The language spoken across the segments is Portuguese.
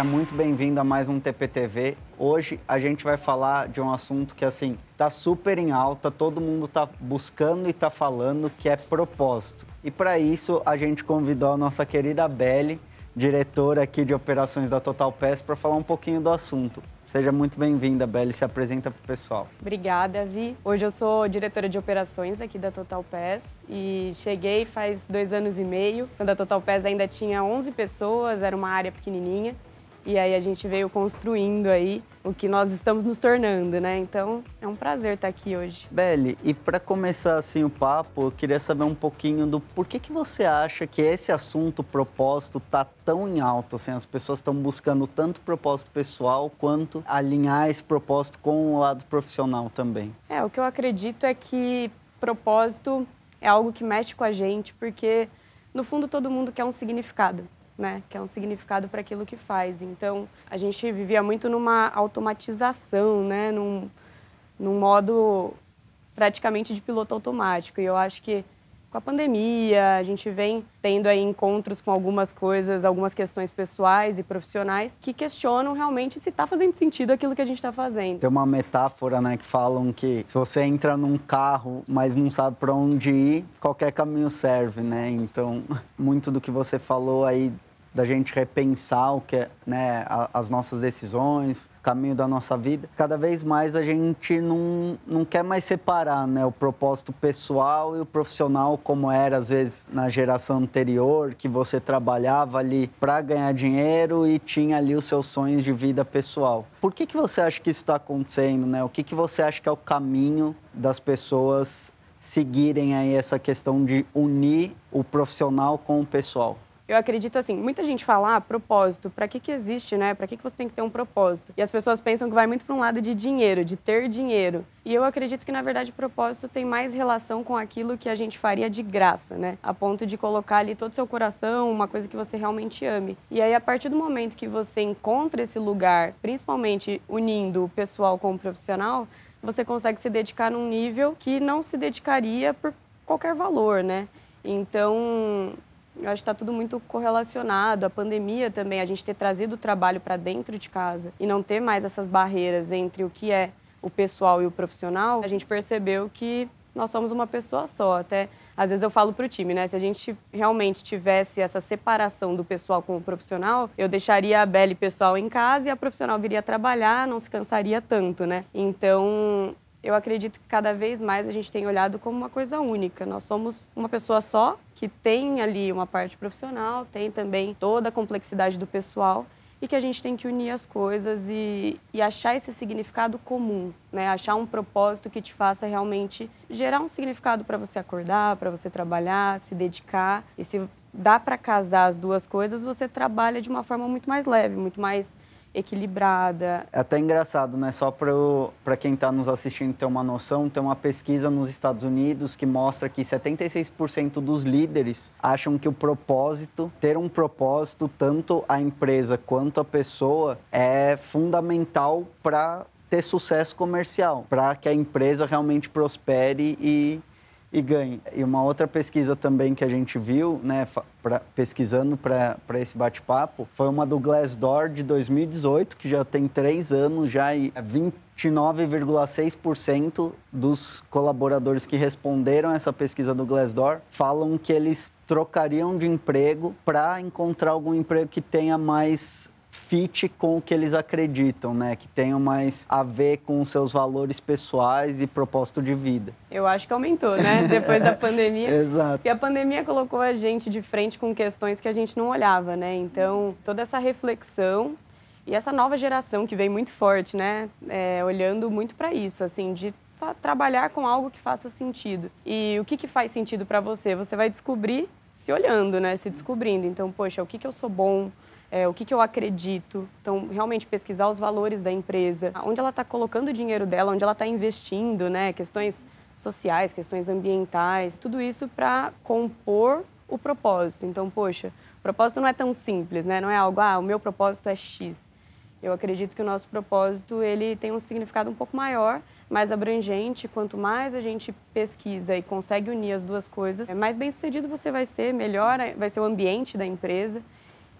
Seja muito bem-vindo a mais um TPTV. Hoje a gente vai falar de um assunto que assim tá super em alta, todo mundo tá buscando e tá falando que é propósito. E para isso a gente convidou a nossa querida Belle, diretora aqui de operações da Total Pass, para falar um pouquinho do assunto. Seja muito bem-vinda, Belle. Se apresenta pro pessoal. Obrigada, Vi. Hoje eu sou diretora de operações aqui da Total Pass e cheguei faz dois anos e meio. Quando a Total Pass ainda tinha 11 pessoas, era uma área pequenininha. E aí a gente veio construindo aí o que nós estamos nos tornando, né? Então é um prazer estar aqui hoje. Belle, e para começar assim o papo, eu queria saber um pouquinho do por que você acha que esse assunto propósito tá tão em alta, assim, as pessoas estão buscando tanto propósito pessoal quanto alinhar esse propósito com o lado profissional também. É, o que eu acredito é que propósito é algo que mexe com a gente, porque no fundo todo mundo quer um significado né, que é um significado para aquilo que faz. Então, a gente vivia muito numa automatização, né, num, num modo praticamente de piloto automático. E eu acho que com a pandemia, a gente vem tendo aí encontros com algumas coisas, algumas questões pessoais e profissionais que questionam realmente se está fazendo sentido aquilo que a gente está fazendo. Tem uma metáfora, né, que falam que se você entra num carro, mas não sabe para onde ir, qualquer caminho serve, né? Então, muito do que você falou aí da gente repensar o que é, né, as nossas decisões, o caminho da nossa vida. Cada vez mais a gente não, não quer mais separar né, o propósito pessoal e o profissional, como era às vezes na geração anterior, que você trabalhava ali para ganhar dinheiro e tinha ali os seus sonhos de vida pessoal. Por que, que você acha que isso está acontecendo? Né? O que, que você acha que é o caminho das pessoas seguirem aí essa questão de unir o profissional com o pessoal? Eu acredito assim, muita gente fala, ah, propósito, para que que existe, né? Para que que você tem que ter um propósito? E as pessoas pensam que vai muito para um lado de dinheiro, de ter dinheiro. E eu acredito que na verdade propósito tem mais relação com aquilo que a gente faria de graça, né? A ponto de colocar ali todo o seu coração, uma coisa que você realmente ame. E aí a partir do momento que você encontra esse lugar, principalmente unindo o pessoal com o profissional, você consegue se dedicar num nível que não se dedicaria por qualquer valor, né? Então, eu acho que está tudo muito correlacionado. A pandemia também, a gente ter trazido o trabalho para dentro de casa e não ter mais essas barreiras entre o que é o pessoal e o profissional, a gente percebeu que nós somos uma pessoa só. Até às vezes eu falo para o time, né? Se a gente realmente tivesse essa separação do pessoal com o profissional, eu deixaria a Belle pessoal em casa e a profissional viria trabalhar, não se cansaria tanto, né? Então eu acredito que cada vez mais a gente tem olhado como uma coisa única. Nós somos uma pessoa só, que tem ali uma parte profissional, tem também toda a complexidade do pessoal e que a gente tem que unir as coisas e, e achar esse significado comum, né? Achar um propósito que te faça realmente gerar um significado para você acordar, para você trabalhar, se dedicar. E se dá para casar as duas coisas, você trabalha de uma forma muito mais leve, muito mais equilibrada. É até engraçado, né? Só para quem está nos assistindo ter uma noção, tem uma pesquisa nos Estados Unidos que mostra que 76% dos líderes acham que o propósito, ter um propósito, tanto a empresa quanto a pessoa, é fundamental para ter sucesso comercial, para que a empresa realmente prospere e e ganhe. E uma outra pesquisa também que a gente viu, né, pra, pesquisando para esse bate-papo, foi uma do Glassdoor de 2018, que já tem três anos já e 29,6% é dos colaboradores que responderam essa pesquisa do Glassdoor falam que eles trocariam de emprego para encontrar algum emprego que tenha mais fit com o que eles acreditam, né? Que tenham mais a ver com seus valores pessoais e propósito de vida. Eu acho que aumentou, né? Depois da pandemia. Exato. E a pandemia colocou a gente de frente com questões que a gente não olhava, né? Então, toda essa reflexão e essa nova geração que vem muito forte, né? É, olhando muito para isso, assim, de trabalhar com algo que faça sentido. E o que, que faz sentido para você? Você vai descobrir se olhando, né? Se descobrindo. Então, poxa, o que, que eu sou bom? é, o que, que eu acredito. Então, realmente pesquisar os valores da empresa, onde ela está colocando o dinheiro dela, onde ela está investindo, né? Questões sociais, questões ambientais, tudo isso para compor o propósito. Então, poxa, o propósito não é tão simples, né? Não é algo, ah, o meu propósito é X. Eu acredito que o nosso propósito ele tem um significado um pouco maior, mais abrangente. Quanto mais a gente pesquisa e consegue unir as duas coisas, é mais bem sucedido você vai ser, melhor vai ser o ambiente da empresa.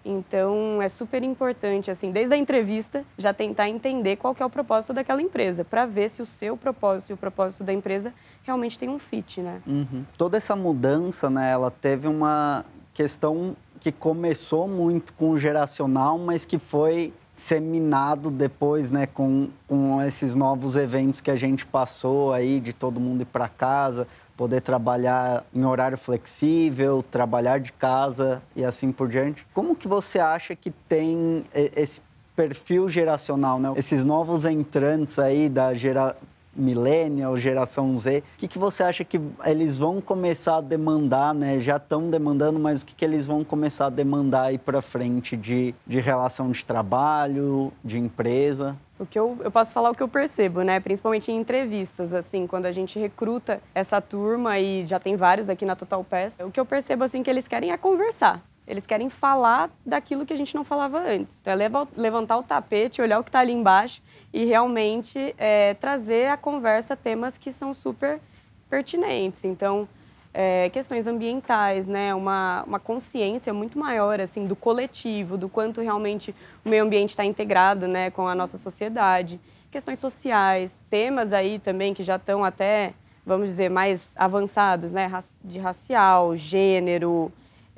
Então, é super importante, assim, desde a entrevista, já tentar entender qual que é o propósito daquela empresa, para ver se o seu propósito e o propósito da empresa realmente tem um fit, né? Uhum. Toda essa mudança, né, ela teve uma questão que começou muito com o geracional, mas que foi seminado depois, né, com, com esses novos eventos que a gente passou aí, de todo mundo ir para casa, poder trabalhar em horário flexível, trabalhar de casa e assim por diante. Como que você acha que tem eh, esse perfil geracional, né? Esses novos entrantes aí da gera millennial, geração Z, o que, que você acha que eles vão começar a demandar, né? Já estão demandando, mas o que, que eles vão começar a demandar aí para frente de, de relação de trabalho, de empresa? O que eu, eu posso falar o que eu percebo, né? Principalmente em entrevistas, assim, quando a gente recruta essa turma e já tem vários aqui na Total Pass, o que eu percebo assim que eles querem é conversar. Eles querem falar daquilo que a gente não falava antes. Então, é levantar o tapete, olhar o que está ali embaixo e realmente é, trazer à conversa temas que são super pertinentes. Então, é, questões ambientais, né? uma, uma consciência muito maior assim do coletivo, do quanto realmente o meio ambiente está integrado né, com a nossa sociedade. Questões sociais, temas aí também que já estão até, vamos dizer, mais avançados, né? de racial, gênero,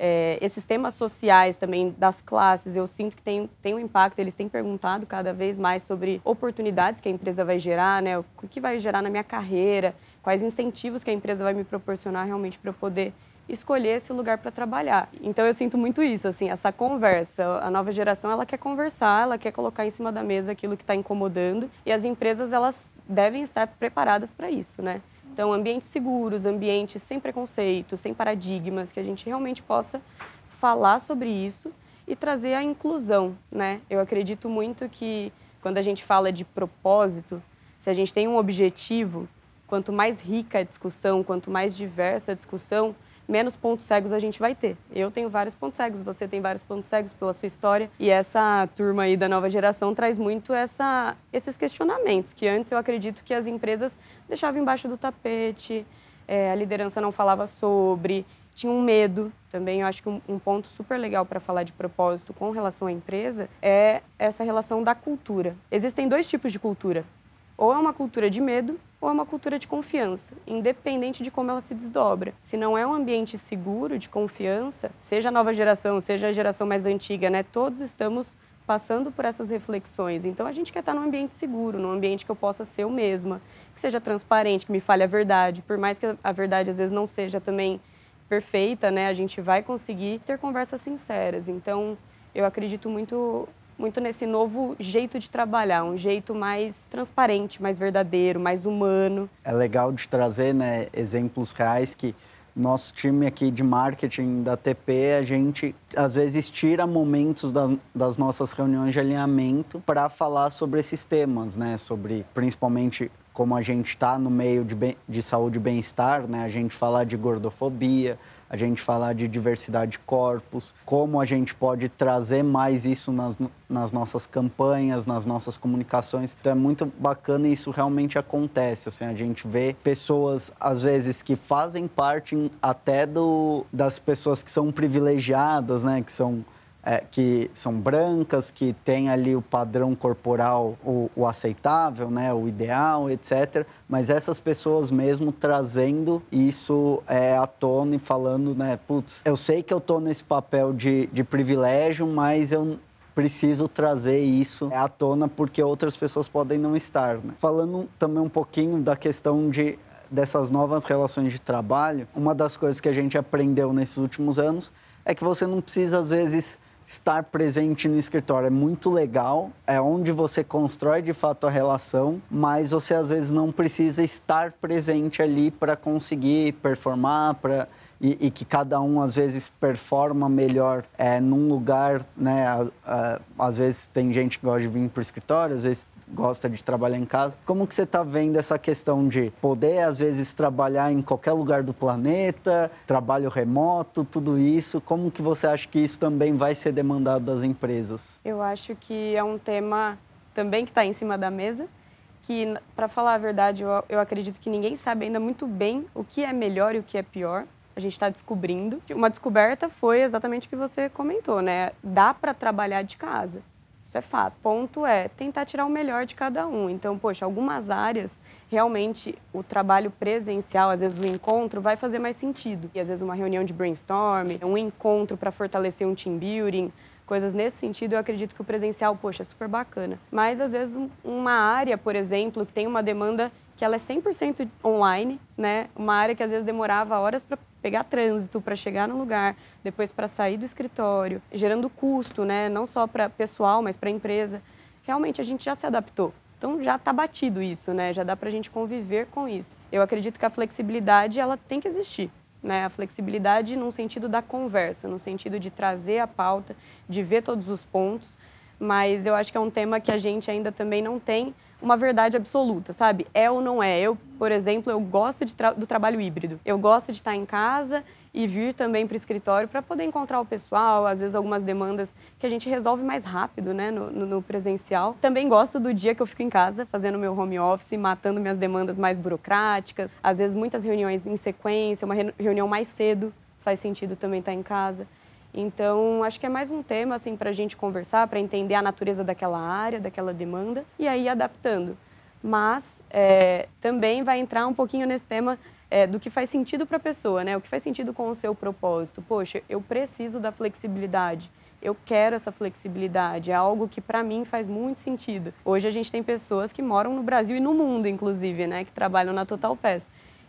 é, esses temas sociais também das classes, eu sinto que tem, tem um impacto. Eles têm perguntado cada vez mais sobre oportunidades que a empresa vai gerar, né? O que vai gerar na minha carreira, quais incentivos que a empresa vai me proporcionar realmente para eu poder escolher esse lugar para trabalhar. Então eu sinto muito isso, assim, essa conversa. A nova geração ela quer conversar, ela quer colocar em cima da mesa aquilo que está incomodando e as empresas elas devem estar preparadas para isso, né? Então, ambientes seguros, ambientes sem preconceitos, sem paradigmas, que a gente realmente possa falar sobre isso e trazer a inclusão, né? Eu acredito muito que quando a gente fala de propósito, se a gente tem um objetivo, quanto mais rica a discussão, quanto mais diversa a discussão, menos pontos cegos a gente vai ter. Eu tenho vários pontos cegos, você tem vários pontos cegos pela sua história. E essa turma aí da nova geração traz muito essa, esses questionamentos que antes eu acredito que as empresas deixavam embaixo do tapete, é, a liderança não falava sobre, tinha um medo também. Eu acho que um, um ponto super legal para falar de propósito com relação à empresa é essa relação da cultura. Existem dois tipos de cultura ou é uma cultura de medo, ou é uma cultura de confiança, independente de como ela se desdobra. Se não é um ambiente seguro, de confiança, seja a nova geração, seja a geração mais antiga, né, todos estamos passando por essas reflexões. Então a gente quer estar num ambiente seguro, num ambiente que eu possa ser eu mesma, que seja transparente, que me fale a verdade, por mais que a verdade às vezes não seja também perfeita, né? A gente vai conseguir ter conversas sinceras. Então eu acredito muito muito nesse novo jeito de trabalhar, um jeito mais transparente, mais verdadeiro, mais humano. É legal de trazer né, exemplos reais que nosso time aqui de marketing da TP, a gente às vezes tira momentos da, das nossas reuniões de alinhamento para falar sobre esses temas, né? Sobre principalmente como a gente está no meio de, de saúde e bem-estar, né? A gente falar de gordofobia, a gente falar de diversidade de corpos, como a gente pode trazer mais isso nas, nas nossas campanhas, nas nossas comunicações. Então é muito bacana e isso realmente acontece. Assim, a gente vê pessoas, às vezes, que fazem parte até do, das pessoas que são privilegiadas, né? Que são é, que são brancas, que têm ali o padrão corporal, o, o, aceitável, né, o ideal, etc. Mas essas pessoas mesmo trazendo isso é, à tona e falando, né, putz, eu sei que eu tô nesse papel de, de privilégio, mas eu preciso trazer isso à tona porque outras pessoas podem não estar. Né? Falando também um pouquinho da questão de dessas novas relações de trabalho, uma das coisas que a gente aprendeu nesses últimos anos é que você não precisa às vezes estar presente no escritório é muito legal, é onde você constrói de fato a relação, mas você às vezes não precisa estar presente ali para conseguir performar, para e, e, que cada um às vezes performa melhor é, num lugar, né? À, à, às vezes tem gente que gosta de vir para o escritório, às vezes gosta de trabalhar em casa. Como que você está vendo essa questão de poder, às vezes, trabalhar em qualquer lugar do planeta, trabalho remoto, tudo isso? Como que você acha que isso também vai ser demandado das empresas? Eu acho que é um tema também que está em cima da mesa, que, para falar a verdade, eu, eu acredito que ninguém sabe ainda muito bem o que é melhor e o que é pior a gente está descobrindo. Uma descoberta foi exatamente o que você comentou, né? Dá para trabalhar de casa isso é fato. Ponto é tentar tirar o melhor de cada um. Então, poxa, algumas áreas realmente o trabalho presencial, às vezes o encontro, vai fazer mais sentido. E às vezes uma reunião de brainstorm, um encontro para fortalecer um team building, coisas nesse sentido, eu acredito que o presencial, poxa, é super bacana. Mas às vezes uma área, por exemplo, que tem uma demanda que ela é 100% online, né? Uma área que às vezes demorava horas para pegar trânsito para chegar no lugar, depois para sair do escritório, gerando custo, né? Não só para pessoal, mas para empresa. Realmente a gente já se adaptou. Então já está batido isso, né? Já dá para a gente conviver com isso. Eu acredito que a flexibilidade ela tem que existir. Né, a flexibilidade no sentido da conversa, no sentido de trazer a pauta, de ver todos os pontos, mas eu acho que é um tema que a gente ainda também não tem uma verdade absoluta, sabe? É ou não é. Eu, por exemplo, eu gosto tra do trabalho híbrido. Eu gosto de estar em casa e vir também para o escritório para poder encontrar o pessoal, às vezes algumas demandas que a gente resolve mais rápido, né, no, no, no, presencial. Também gosto do dia que eu fico em casa fazendo meu home office, matando minhas demandas mais burocráticas, às vezes muitas reuniões em sequência, uma reunião mais cedo faz sentido também estar em casa. Então, acho que é mais um tema assim para a gente conversar, para entender a natureza daquela área, daquela demanda e aí adaptando. Mas é, também vai entrar um pouquinho nesse tema é, do que faz sentido para a pessoa, né? O que faz sentido com o seu propósito. Poxa, eu preciso da flexibilidade. Eu quero essa flexibilidade, é algo que para mim faz muito sentido. Hoje a gente tem pessoas que moram no Brasil e no mundo, inclusive, né, que trabalham na Total Pass.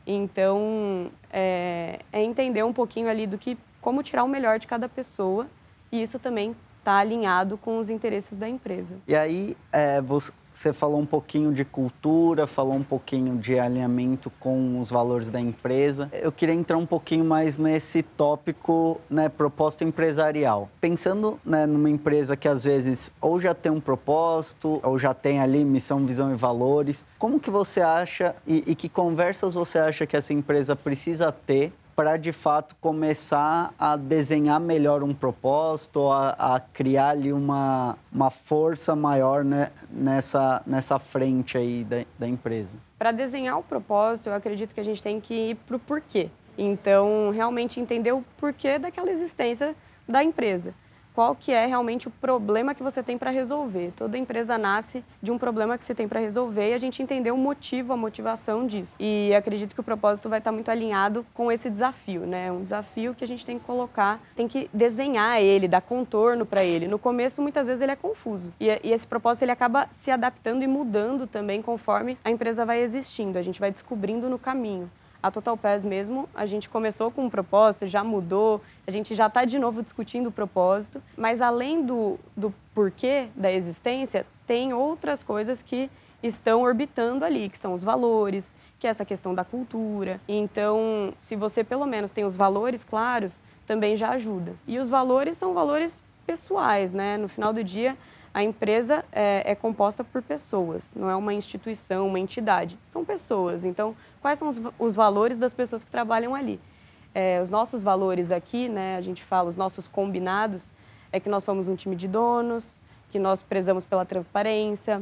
Então, é, é entender um pouquinho ali do que como tirar o melhor de cada pessoa e isso também está alinhado com os interesses da empresa. E aí, é, você falou um pouquinho de cultura, falou um pouquinho de alinhamento com os valores da empresa. Eu queria entrar um pouquinho mais nesse tópico, né, proposta empresarial. Pensando né, numa empresa que às vezes ou já tem um propósito, ou já tem ali missão, visão e valores, como que você acha e, e que conversas você acha que essa empresa precisa ter para de fato começar a desenhar melhor um propósito, a, a criar ali uma, uma força maior né, nessa, nessa frente aí da, da empresa? Para desenhar o propósito, eu acredito que a gente tem que ir para o porquê. Então, realmente entender o porquê daquela existência da empresa qual que é realmente o problema que você tem para resolver. Toda empresa nasce de um problema que você tem para resolver e a gente entendeu o motivo, a motivação disso. E acredito que o propósito vai estar muito alinhado com esse desafio, né? Um desafio que a gente tem que colocar, tem que desenhar ele, dar contorno para ele. No começo, muitas vezes ele é confuso. E, e esse propósito ele acaba se adaptando e mudando também conforme a empresa vai existindo, a gente vai descobrindo no caminho a Total Pass mesmo, a gente começou com um propósito, já mudou, a gente já está de novo discutindo o propósito, mas além do, do porquê da existência, tem outras coisas que estão orbitando ali, que são os valores, que é essa questão da cultura. Então, se você pelo menos tem os valores claros, também já ajuda. E os valores são valores pessoais, né? No final do dia, a empresa é, é, composta por pessoas, não é uma instituição, uma entidade. São pessoas. Então, quais são os, os valores das pessoas que trabalham ali? É, os nossos valores aqui, né, a gente fala, os nossos combinados, é que nós somos um time de donos, que nós prezamos pela transparência,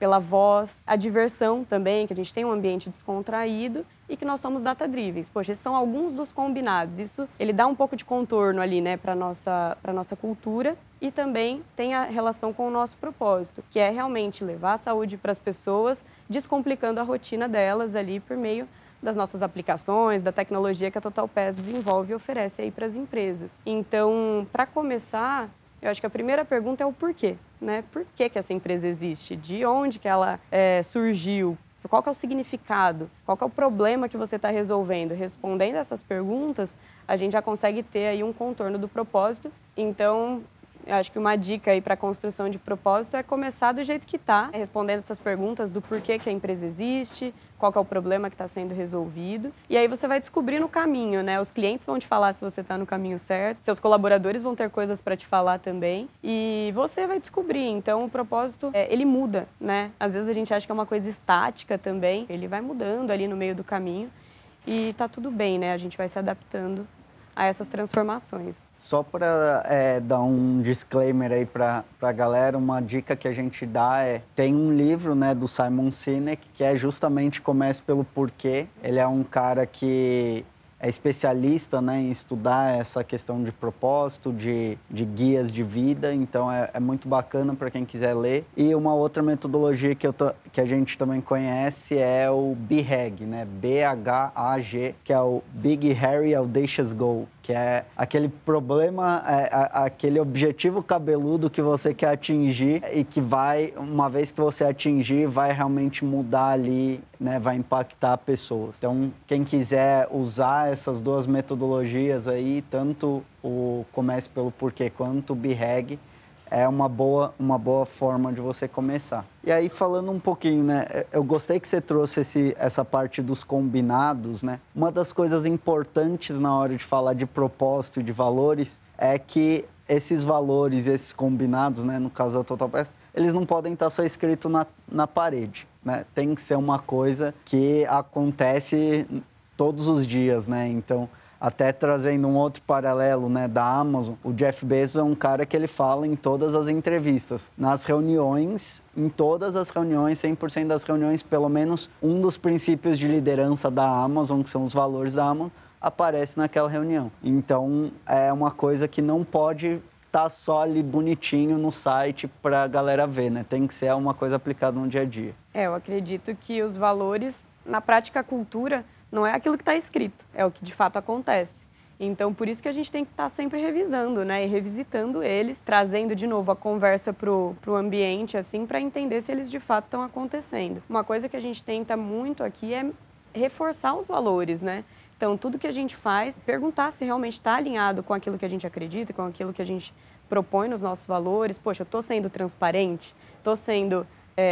pela voz, a diversão também, que a gente tem um ambiente descontraído e que nós somos data drivens. Poxa, esses são alguns dos combinados. Isso ele dá um pouco de contorno ali, né, para nossa para nossa cultura e também tem a relação com o nosso propósito, que é realmente levar a saúde para as pessoas, descomplicando a rotina delas ali por meio das nossas aplicações, da tecnologia que a Total Pass desenvolve e oferece aí para as empresas. Então, para começar, eu acho que a primeira pergunta é o porquê, né? Por que, que essa empresa existe? De onde que ela é, surgiu? Qual que é o significado? Qual que é o problema que você está resolvendo? Respondendo essas perguntas, a gente já consegue ter aí um contorno do propósito. Então, eu acho que uma dica aí para a construção de propósito é começar do jeito que está, respondendo essas perguntas do porquê que a empresa existe, qual é o problema que está sendo resolvido. E aí você vai descobrir no caminho, né? Os clientes vão te falar se você está no caminho certo, seus colaboradores vão ter coisas para te falar também. E você vai descobrir. Então, o propósito, é, ele muda, né? Às vezes a gente acha que é uma coisa estática também, ele vai mudando ali no meio do caminho. E tá tudo bem, né? A gente vai se adaptando a essas transformações. Só para é, dar um disclaimer aí para a galera, uma dica que a gente dá é tem um livro né do Simon Sinek que é justamente comece pelo porquê. Ele é um cara que é especialista né, em estudar essa questão de propósito, de, de guias de vida, então é, é muito bacana para quem quiser ler. E uma outra metodologia que, eu que a gente também conhece é o BHAG, né? B-H-A-G, que é o Big Harry Audacious Goal que é aquele problema, é, a, aquele objetivo cabeludo que você quer atingir e que vai, uma vez que você atingir, vai realmente mudar ali, né, vai impactar pessoas. Então, quem quiser usar essas duas metodologias aí, tanto o Comece pelo Porquê quanto o BHAG, é uma boa, uma boa forma de você começar. E aí, falando um pouquinho, né? É, eu gostei que você trouxe esse, essa parte dos combinados, né? Uma das coisas importantes na hora de falar de propósito e de valores é que esses valores, esses combinados, né? No caso da Total Pest, eles não podem estar só escritos na, na parede, né? Tem que ser uma coisa que acontece todos os dias, né? Então, até trazendo um outro paralelo né, da Amazon, o Jeff Bezos é um cara que ele fala em todas as entrevistas. Nas reuniões, em todas as reuniões, 100% das reuniões, pelo menos um dos princípios de liderança da Amazon, que são os valores da Amazon, aparece naquela reunião. Então, é uma coisa que não pode tá só ali bonitinho no site para a galera ver, né? Tem que ser uma coisa aplicada no dia a dia. É, eu acredito que os valores, na prática, a cultura não é aquilo que está escrito, é o que de fato acontece. Então, por isso que a gente tem que estar tá sempre revisando, né? E revisitando eles, trazendo de novo a conversa para o ambiente, assim, para entender se eles de fato estão acontecendo. Uma coisa que a gente tenta muito aqui é reforçar os valores, né? Então, tudo que a gente faz, perguntar se realmente está alinhado com aquilo que a gente acredita, com aquilo que a gente propõe nos nossos valores. Poxa, eu estou sendo transparente, estou sendo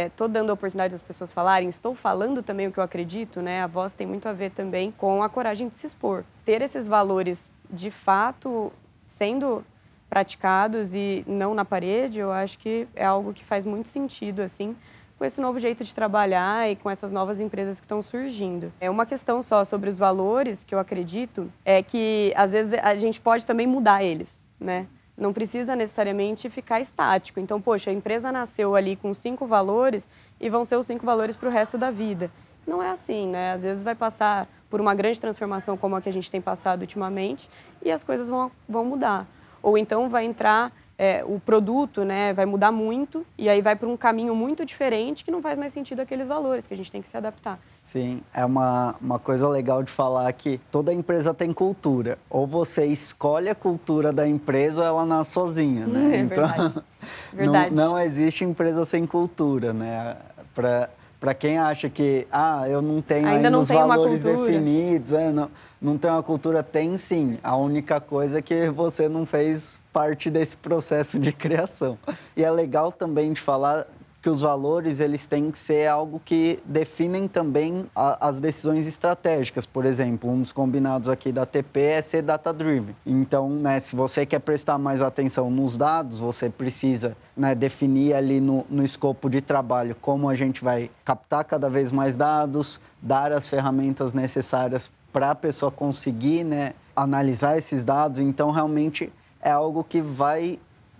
estou é, dando a oportunidade das pessoas falarem, estou falando também o que eu acredito, né? A voz tem muito a ver também com a coragem de se expor. Ter esses valores de fato sendo praticados e não na parede, eu acho que é algo que faz muito sentido, assim, com esse novo jeito de trabalhar e com essas novas empresas que estão surgindo. É uma questão só sobre os valores que eu acredito, é que às vezes a gente pode também mudar eles, né? não precisa necessariamente ficar estático. Então, poxa, a empresa nasceu ali com cinco valores e vão ser os cinco valores para o resto da vida. Não é assim, né? Às vezes vai passar por uma grande transformação como a que a gente tem passado ultimamente e as coisas vão, vão mudar. Ou então vai entrar é, o produto né, vai mudar muito e aí vai para um caminho muito diferente que não faz mais sentido aqueles valores, que a gente tem que se adaptar. Sim, é uma, uma coisa legal de falar que toda empresa tem cultura. Ou você escolhe a cultura da empresa ou ela nasce sozinha, né? Hum, é, então, verdade. verdade. Não, não existe empresa sem cultura, né? Pra, para quem acha que ah, eu não tenho ainda, ainda não os tem valores definidos, é, não, não tem uma cultura, tem sim. A única coisa é que você não fez parte desse processo de criação. E é legal também de falar que os valores eles têm que ser algo que definem também a, as decisões estratégicas. Por exemplo, um dos combinados aqui da TP é ser data-driven. Então, né, se você quer prestar mais atenção nos dados, você precisa né, definir ali no, no escopo de trabalho como a gente vai captar cada vez mais dados, dar as ferramentas necessárias para a pessoa conseguir né, analisar esses dados. Então, realmente é algo que vai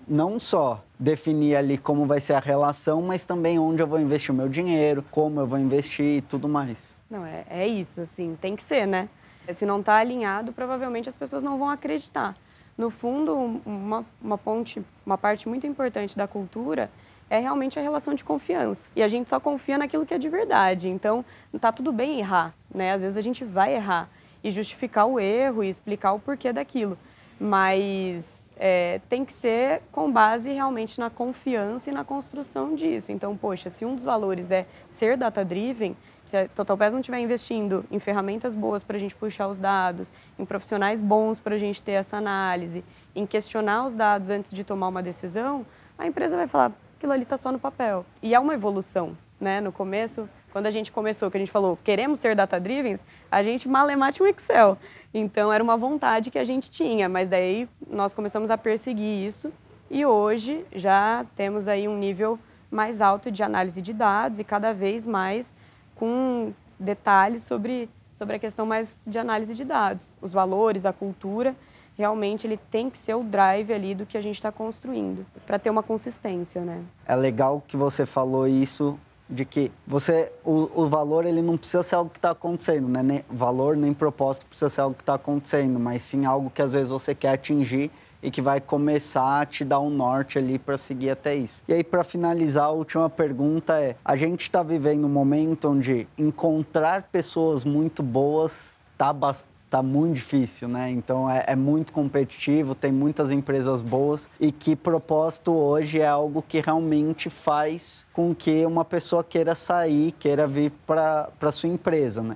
não só definir ali como vai ser a relação, mas também onde eu vou investir o meu dinheiro, como eu vou investir e tudo mais. Não, é, é isso, assim, tem que ser, né? Se não está alinhado, provavelmente as pessoas não vão acreditar. No fundo, uma, uma ponte, uma parte muito importante da cultura é realmente a relação de confiança. E a gente só confia naquilo que é de verdade. Então, tá tudo bem errar, né? Às vezes a gente vai errar e justificar o erro e explicar o porquê daquilo. Mas é, tem que ser com base realmente na confiança e na construção disso. Então, poxa, se um dos valores é ser data-driven, se a Totalpass não estiver investindo em ferramentas boas para a gente puxar os dados, em profissionais bons para a gente ter essa análise, em questionar os dados antes de tomar uma decisão, a empresa vai falar, aquilo ali está só no papel. E é uma evolução, né? No começo quando a gente começou, que a gente falou, queremos ser data-drivens, a gente malemate um Excel. Então, era uma vontade que a gente tinha, mas daí nós começamos a perseguir isso e hoje já temos aí um nível mais alto de análise de dados e cada vez mais com detalhes sobre, sobre a questão mais de análise de dados, os valores, a cultura. Realmente ele tem que ser o drive ali do que a gente está construindo, para ter uma consistência, né? É legal que você falou isso de que você o, o valor ele não precisa ser algo que está acontecendo, né? Nem, valor nem propósito precisa ser algo que está acontecendo, mas sim algo que às vezes você quer atingir e que vai começar a te dar um norte ali para seguir até isso. E aí, para finalizar, a última pergunta é: a gente está vivendo um momento onde encontrar pessoas muito boas tá bastante tá muito difícil, né? Então é, é, muito competitivo, tem muitas empresas boas e que propósito hoje é algo que realmente faz com que uma pessoa queira sair, queira vir para sua empresa, né?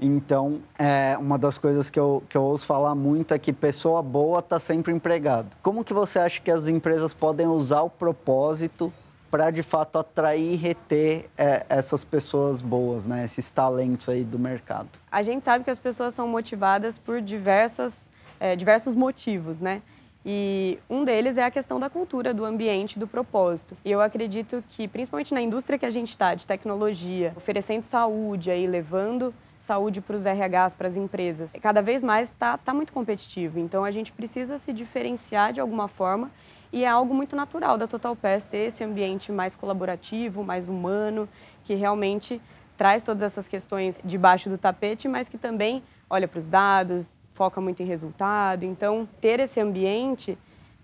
Então, é, uma das coisas que eu, que eu ouço falar muito é que pessoa boa está sempre empregada. Como que você acha que as empresas podem usar o propósito para de fato atrair e reter é, essas pessoas boas, né? Esses talentos aí do mercado. A gente sabe que as pessoas são motivadas por diversas, é, diversos motivos, né? E um deles é a questão da cultura, do ambiente, do propósito. E eu acredito que, principalmente na indústria que a gente está, de tecnologia, oferecendo saúde, aí, levando saúde para os RHs, para as empresas, cada vez mais está tá muito competitivo. Então a gente precisa se diferenciar de alguma forma e é algo muito natural da Total Pest ter esse ambiente mais colaborativo, mais humano, que realmente traz todas essas questões debaixo do tapete, mas que também olha para os dados, foca muito em resultado. Então, ter esse ambiente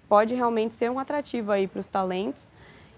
pode realmente ser um atrativo aí para os talentos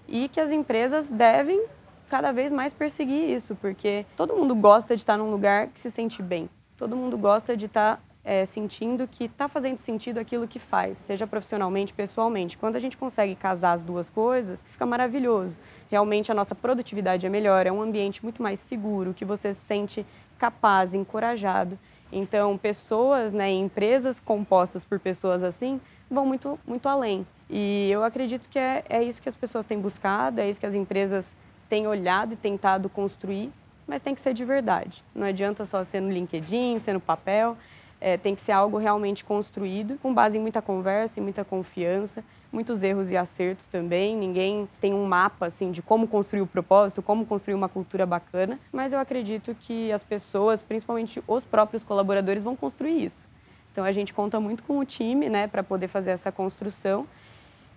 e que as empresas devem cada vez mais perseguir isso, porque todo mundo gosta de estar num lugar que se sente bem. Todo mundo gosta de estar é, sentindo que está fazendo sentido aquilo que faz, seja profissionalmente, pessoalmente. Quando a gente consegue casar as duas coisas, fica maravilhoso. Realmente a nossa produtividade é melhor, é um ambiente muito mais seguro, que você se sente capaz, encorajado. Então, pessoas, né, empresas compostas por pessoas assim, vão muito, muito além. E eu acredito que é, é isso que as pessoas têm buscado, é isso que as empresas têm olhado e tentado construir, mas tem que ser de verdade. Não adianta só ser no LinkedIn, ser no papel. É, tem que ser algo realmente construído, com base em muita conversa e muita confiança, muitos erros e acertos também. Ninguém tem um mapa assim de como construir o propósito, como construir uma cultura bacana, mas eu acredito que as pessoas, principalmente os próprios colaboradores, vão construir isso. Então a gente conta muito com o time, né, para poder fazer essa construção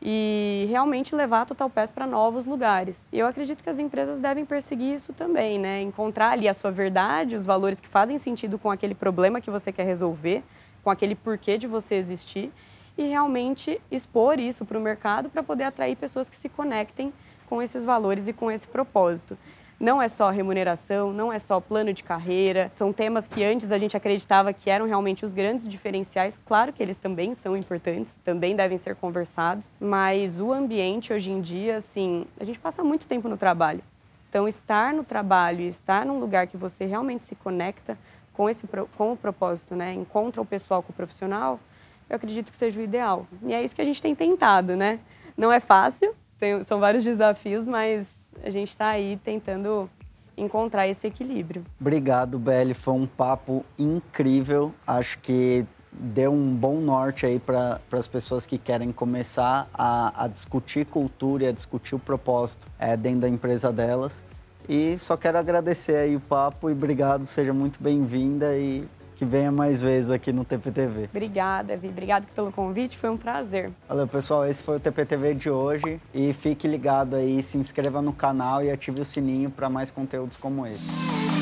e realmente levar a Total Pass para novos lugares. Eu acredito que as empresas devem perseguir isso também, né? Encontrar ali a sua verdade, os valores que fazem sentido com aquele problema que você quer resolver, com aquele porquê de você existir e realmente expor isso para o mercado para poder atrair pessoas que se conectem com esses valores e com esse propósito. Não é só remuneração, não é só plano de carreira. São temas que antes a gente acreditava que eram realmente os grandes diferenciais. Claro que eles também são importantes, também devem ser conversados, mas o ambiente hoje em dia, assim, a gente passa muito tempo no trabalho. Então, estar no trabalho e estar num lugar que você realmente se conecta com, esse, com o propósito, né? encontra o pessoal com o profissional, eu acredito que seja o ideal. E é isso que a gente tem tentado, né? Não é fácil, tem, são vários desafios, mas a gente está aí tentando encontrar esse equilíbrio. Obrigado, Belle. Foi um papo incrível. Acho que deu um bom norte aí para as pessoas que querem começar a, a, discutir cultura e a discutir o propósito é, dentro da empresa delas. E só quero agradecer aí o papo e obrigado, seja muito bem-vinda e que venha mais vezes aqui no TPTV. Obrigada, Vi. Obrigada pelo convite, foi um prazer. Valeu, pessoal. Esse foi o TPTV de hoje e fique ligado aí, se inscreva no canal e ative o sininho para mais conteúdos como esse.